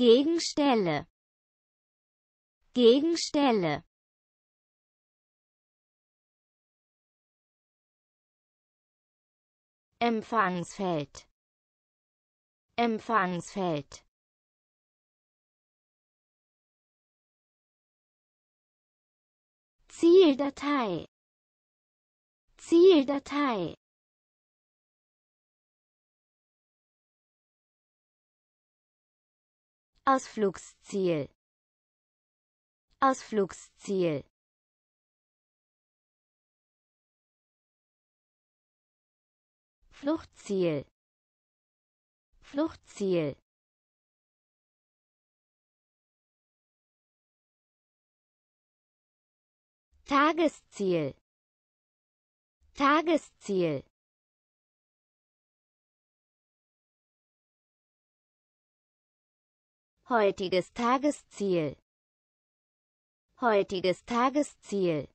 Gegenstelle Gegenstelle Empfangsfeld Empfangsfeld Zieldatei Zieldatei Ausflugsziel Ausflugsziel Fluchtziel Fluchtziel Tagesziel Tagesziel Heutiges Tagesziel. Heutiges Tagesziel.